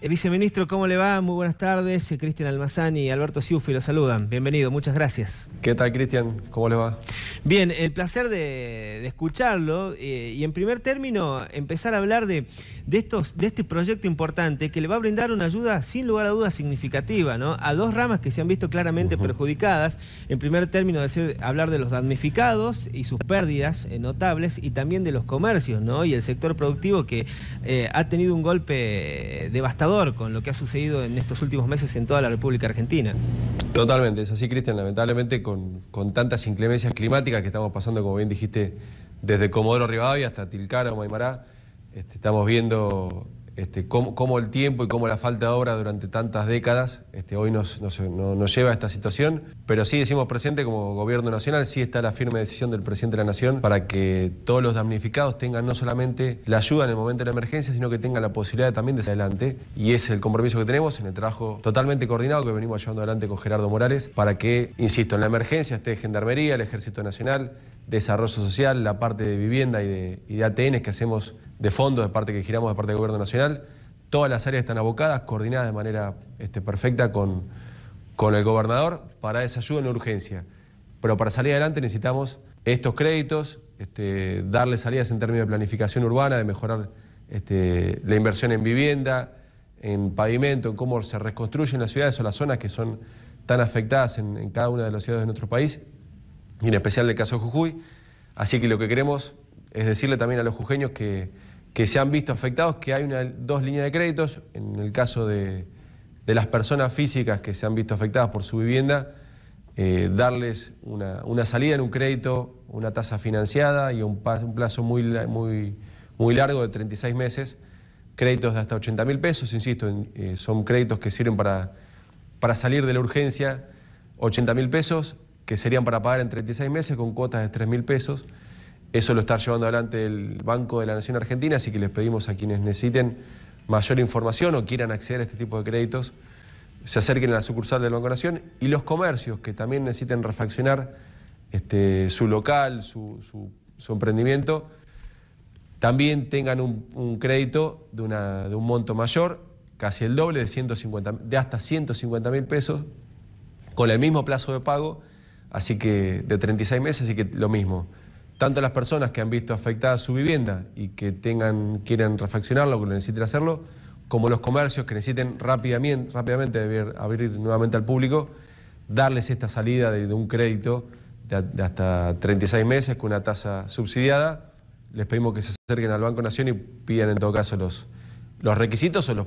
Eh, viceministro, ¿cómo le va? Muy buenas tardes. Eh, Cristian Almazán y Alberto Siufi Los saludan. Bienvenido, muchas gracias. ¿Qué tal, Cristian? ¿Cómo le va? Bien, el placer de, escucharlo eh, y en primer término empezar a hablar de, de, estos, de este proyecto importante que le va a brindar una ayuda sin lugar a dudas significativa ¿no? a dos ramas que se han visto claramente perjudicadas. En primer término, decir, hablar de los damnificados y sus pérdidas notables y también de los comercios ¿no? y el sector productivo que ha tenido un golpe devastador con lo que ha sucedido en estos últimos meses en toda la República Argentina. Totalmente, es así, Cristian. Lamentablemente, con, con tantas inclemencias climáticas que estamos pasando, como bien dijiste, desde Comodoro Rivadavia hasta Tilcara o Maimará, este, estamos viendo este, cómo, el tiempo y cómo la falta de obra durante tantas décadas este, hoy nos, lleva a esta situación. Pero sí decimos presente como gobierno nacional, sí está la firme decisión del presidente de la Nación para que todos los damnificados tengan no solamente la ayuda en el momento de la emergencia, sino que tengan la posibilidad también de salir adelante. Y es el compromiso que tenemos en el trabajo totalmente coordinado que venimos llevando adelante con Gerardo Morales para que, insisto, en la emergencia esté Gendarmería, el Ejército Nacional, Desarrollo Social, la parte de vivienda y de, y de que hacemos de fondo, de parte que giramos de parte del Gobierno Nacional. Todas las áreas están abocadas, coordinadas de manera este, perfecta con, con el gobernador para esa ayuda en urgencia. Pero para salir adelante necesitamos estos créditos, este, darle salidas en términos de planificación urbana, de mejorar este, la inversión en vivienda, en pavimento, en cómo se reconstruyen las ciudades o las zonas que son tan afectadas en, cada una de las ciudades de nuestro país, y en especial el caso de Jujuy. Así que lo que queremos es decirle también a los jujeños que que se han visto afectados, que hay una, dos líneas de créditos. En el caso de, las personas físicas que se han visto afectadas por su vivienda, eh, darles una, salida en un crédito, una tasa financiada y un, plazo muy, largo de 36 meses, créditos de hasta 80 mil pesos, insisto, eh, son créditos que sirven para, para salir de la urgencia, 80 mil pesos, que serían para pagar en 36 meses con cuotas de 3.000 mil pesos. Eso lo está llevando adelante el Banco de la Nación Argentina, así que les pedimos a quienes necesiten mayor información o quieran acceder a este tipo de créditos, se acerquen a la sucursal del Banco de Nación y los comercios que también necesiten refaccionar este, su local, su, emprendimiento, también tengan un, crédito de, un monto mayor, casi el doble de, de hasta 150 mil pesos, con el mismo plazo de pago, así que de 36 meses, así que lo mismo tanto las personas que han visto afectada su vivienda y que tengan, quieren refaccionarlo, que lo necesiten hacerlo, como los comercios que necesiten rápidamente, rápidamente abrir, nuevamente al público, darles esta salida de, un crédito de, hasta 36 meses con una tasa subsidiada. Les pedimos que se acerquen al Banco Nación y pidan en todo caso los, los requisitos o los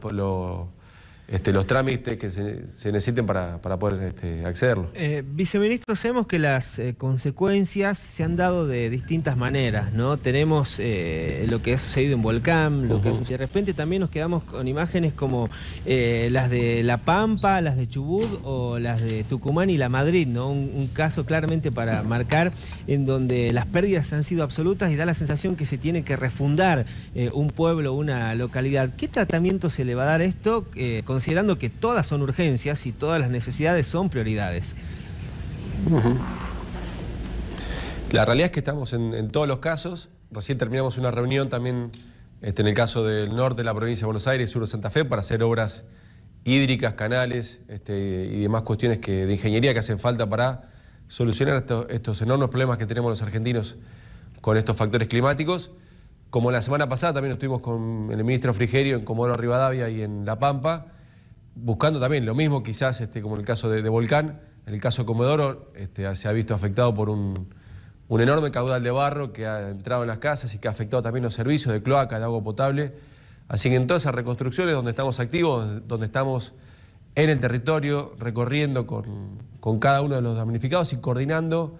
este, los trámites que se, necesiten para, poder este, accederlo. Eh, viceministro, sabemos que las eh, consecuencias se han dado de distintas maneras, ¿no? Tenemos eh, lo que ha sucedido en Volcán, lo que de repente también nos quedamos con imágenes como las de La Pampa, las de Chubut o las de Tucumán y la Madrid, ¿no? Un, caso claramente para marcar en donde las pérdidas han sido absolutas y da la sensación que se tiene que refundar un pueblo, una localidad. ¿Qué tratamiento se le va a dar esto? Con considerando que todas son urgencias y todas las necesidades son prioridades. La realidad es que estamos en, todos los casos. Recién terminamos una reunión también este, en el caso del norte de la provincia de Buenos Aires, sur de Santa Fe, para hacer obras hídricas, canales este, y demás cuestiones de ingeniería que hacen falta para solucionar estos enormes problemas que tenemos los argentinos con estos factores climáticos. Como la semana pasada también estuvimos con el ministro Frigerio en Comodoro Rivadavia y en La Pampa, buscando también lo mismo, quizás este, como en el caso de, Volcán, en el caso de Comodoro este, se ha visto afectado por un, enorme caudal de barro que ha entrado en las casas y que ha afectado también los servicios de cloaca, de agua potable. Así que en todas esas reconstrucciones donde estamos activos, donde estamos en el territorio, recorriendo con, cada uno de los damnificados y coordinando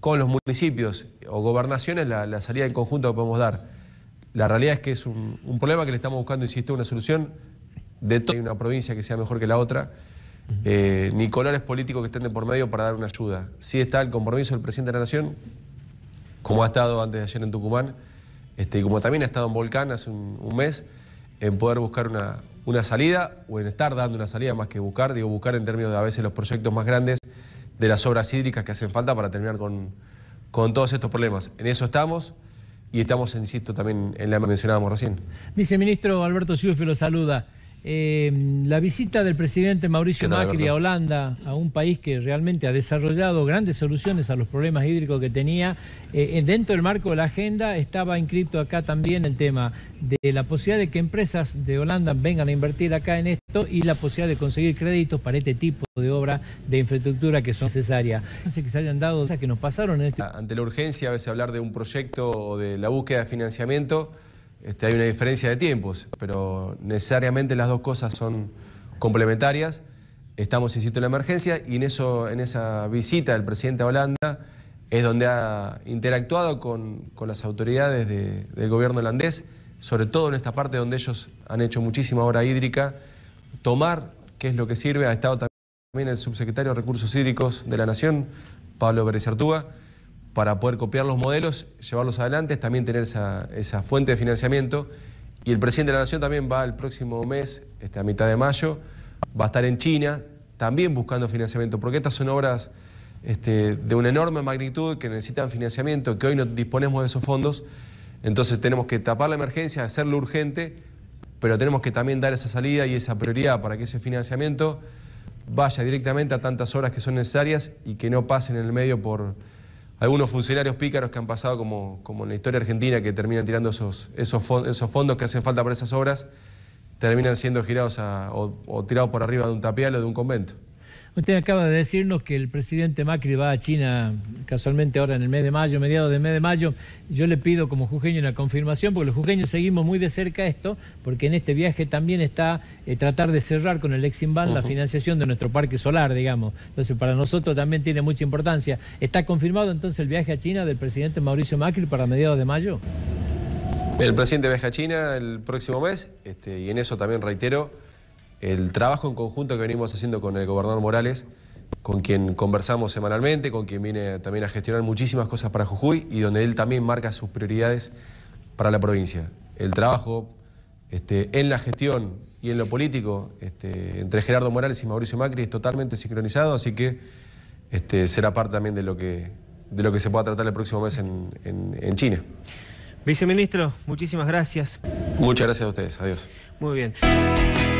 con los municipios o gobernaciones la, salida en conjunto que podemos dar. La realidad es que es un, un problema que le estamos buscando, insisto, una solución de todo. una provincia que sea mejor que la otra, eh, ni colores políticos que estén de por medio para dar una ayuda. Sí está el compromiso del presidente de la Nación, como ha estado antes de ayer en Tucumán, este, y como también ha estado en Volcán hace un, mes, en poder buscar una, una, salida o en estar dando una salida más que buscar, digo buscar en términos de a veces los proyectos más grandes de las obras hídricas que hacen falta para terminar con, con todos estos problemas. En eso estamos. Y estamos, insisto, también en la que mencionábamos recién. Viceministro Alberto Ciúfilo lo saluda. Eh, la visita del presidente Mauricio Macri a Holanda, a un país que realmente ha desarrollado grandes soluciones a los problemas hídricos que tenía, eh, dentro del marco de la agenda estaba inscrito acá también el tema de la posibilidad de que empresas de Holanda vengan a invertir acá en esto y la posibilidad de conseguir créditos para este tipo de obra de infraestructura que son necesarias. Que se hayan dado cosas que nos pasaron en este... Ante la urgencia a veces hablar de un proyecto o de la búsqueda de financiamiento, este, hay una diferencia de tiempos, pero necesariamente las dos cosas son complementarias. Estamos, insisto, en la emergencia y en, esa visita del presidente a Holanda es donde ha interactuado con, las autoridades del gobierno holandés, sobre todo en esta parte donde ellos han hecho muchísima obra hídrica. Tomar, que es lo que sirve, ha estado también el subsecretario de Recursos Hídricos de la Nación, Pablo Artúa, para poder copiar los modelos, llevarlos adelante, también tener esa, fuente de financiamiento. Y el presidente de la Nación también va el próximo mes, este, a mitad de mayo, va a estar en China también buscando financiamiento, porque estas son obras este, de una enorme magnitud que necesitan financiamiento, que hoy no disponemos de esos fondos. Entonces tenemos que tapar la emergencia, hacerlo urgente, pero tenemos que también dar esa salida y esa prioridad para que ese financiamiento vaya directamente a tantas obras... que son necesarias y que no pasen en el medio por algunos funcionarios pícaros que han pasado como, en la historia argentina, que terminan tirando esos, esos, fondos que hacen falta para esas obras, terminan siendo girados o, o tirados por arriba de un tapial o de un convento. Usted acaba de decirnos que el presidente Macri va a China casualmente ahora en el mes de mayo, mediados del mes de mayo. Yo le pido como jujeño una confirmación, porque los jujeños seguimos muy de cerca esto, porque en este viaje también está eh, tratar de cerrar con el Eximban la financiación de nuestro parque solar, digamos. Entonces, para nosotros también tiene mucha importancia. ¿Está confirmado entonces el viaje a China del presidente Mauricio Macri para mediados de mayo? El presidente viaja a China el próximo mes, este, y en eso también reitero el trabajo en conjunto que venimos haciendo con el gobernador Morales, con quien conversamos semanalmente, con quien viene también a gestionar muchísimas cosas para Jujuy y donde él también marca sus prioridades para la provincia. El trabajo este, en la gestión y en lo político este, entre Gerardo Morales y Mauricio Macri es totalmente sincronizado, así que este, será parte también de lo que, de lo que se pueda tratar el próximo mes en China. Viceministro, muchísimas gracias. Muchas gracias a ustedes. Adiós. Muy bien.